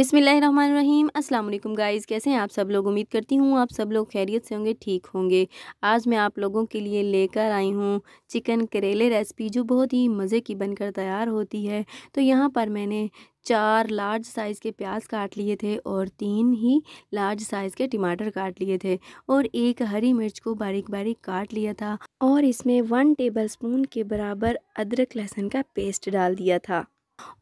बिसमीम अल्लाम गाइज़ कैसे हैं आप सब लोग उम्मीद करती हूँ आप सब लोग खैरियत से होंगे ठीक होंगे आज मैं आप लोगों के लिए लेकर आई हूँ चिकन करेले रेसिपी जो बहुत ही मज़े की बनकर तैयार होती है तो यहाँ पर मैंने चार लार्ज साइज़ के प्याज काट लिए थे और तीन ही लार्ज साइज़ के टमाटर काट लिए थे और एक हरी मिर्च को बारीक बारीक काट लिया था और इसमें वन टेबल स्पून के बराबर अदरक लहसुन का पेस्ट डाल दिया था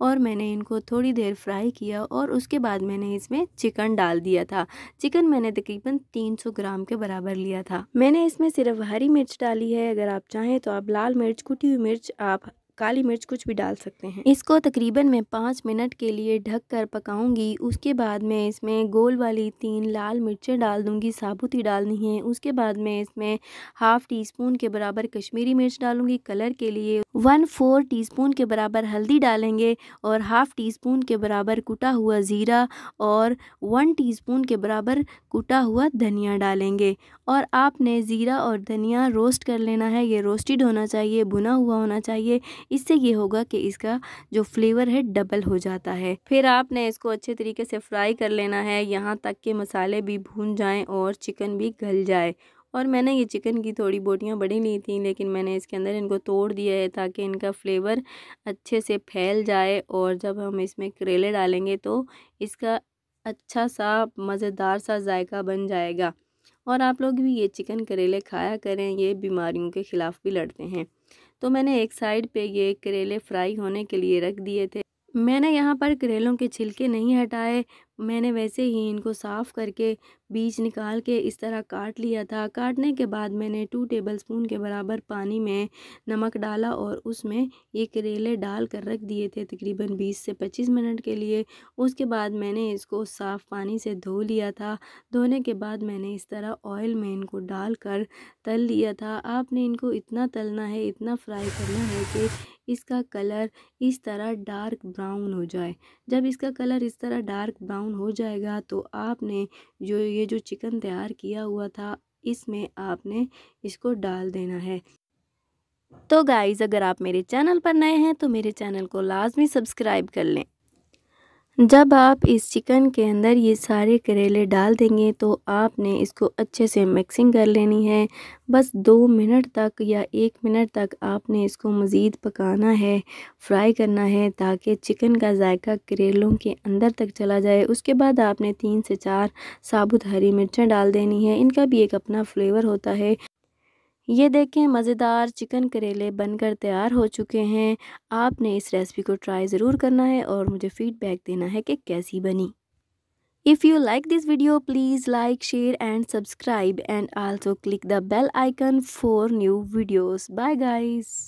और मैंने इनको थोड़ी देर फ्राई किया और उसके बाद मैंने इसमें चिकन डाल दिया था चिकन मैंने तकरीबन 300 ग्राम के बराबर लिया था मैंने इसमें सिर्फ हरी मिर्च डाली है अगर आप चाहें तो आप लाल मिर्च कुटी हुई मिर्च आप काली मिर्च कुछ भी डाल सकते हैं इसको तकरीबन मैं पाँच मिनट के लिए ढक कर पकाऊंगी उसके बाद मैं इसमें गोल वाली तीन लाल मिर्चें डाल दूंगी साबुत ही डालनी है उसके बाद मैं इसमें हाफ़ टी स्पून के बराबर कश्मीरी मिर्च डालूंगी कलर के लिए वन फोर टी स्पून के बराबर हल्दी डालेंगे और हाफ़ टी स्पून के बराबर कुटा हुआ ज़ीरा और वन टी स्पून के बराबर कुटा हुआ धनिया डालेंगे और आपने ज़ीरा और धनिया रोस्ट कर लेना है ये रोस्टेड होना चाहिए भुना हुआ होना चाहिए इससे ये होगा कि इसका जो फ्लेवर है डबल हो जाता है फिर आपने इसको अच्छे तरीके से फ्राई कर लेना है यहाँ तक के मसाले भी भून जाएँ और चिकन भी गल जाए और मैंने ये चिकन की थोड़ी बोटियाँ बड़ी ली थी लेकिन मैंने इसके अंदर इनको तोड़ दिया है ताकि इनका फ्लेवर अच्छे से फैल जाए और जब हम इसमें करेले डालेंगे तो इसका अच्छा सा मज़ेदार सा जायका बन जाएगा और आप लोग भी ये चिकन करेले खाया करें ये बीमारियों के ख़िलाफ़ भी लड़ते हैं तो मैंने एक साइड पे ये करेले फ्राई होने के लिए रख दिए थे मैंने यहाँ पर करेलों के छिलके नहीं हटाए मैंने वैसे ही इनको साफ़ करके बीज निकाल के इस तरह काट लिया था काटने के बाद मैंने टू टेबल स्पून के बराबर पानी में नमक डाला और उसमें ये करेले डाल कर रख दिए थे तकरीबन 20 से 25 मिनट के लिए उसके बाद मैंने इसको साफ़ पानी से धो लिया था धोने के बाद मैंने इस तरह ऑयल में इनको डाल कर तल लिया था आपने इनको इतना तलना है इतना फ्राई करना है कि इसका कलर इस तरह डार्क ब्राउन हो जाए जब इसका कलर इस तरह डार्क ब्राउन हो जाएगा तो आपने जो ये जो चिकन तैयार किया हुआ था इसमें आपने इसको डाल देना है तो गाइज़ अगर आप मेरे चैनल पर नए हैं तो मेरे चैनल को लाजमी सब्सक्राइब कर लें जब आप इस चिकन के अंदर ये सारे करेले डाल देंगे तो आपने इसको अच्छे से मिक्सिंग कर लेनी है बस दो मिनट तक या एक मिनट तक आपने इसको मज़ीद पकाना है फ्राई करना है ताकि चिकन का जायका करेलों के अंदर तक चला जाए उसके बाद आपने तीन से चार साबुत हरी मिर्चें डाल देनी है इनका भी एक अपना फ्लेवर होता है ये देखें मज़ेदार चिकन करेले बनकर तैयार हो चुके हैं आपने इस रेसिपी को ट्राई ज़रूर करना है और मुझे फीडबैक देना है कि कैसी बनी if you like this video please like share and subscribe and also click the bell icon for new videos bye guys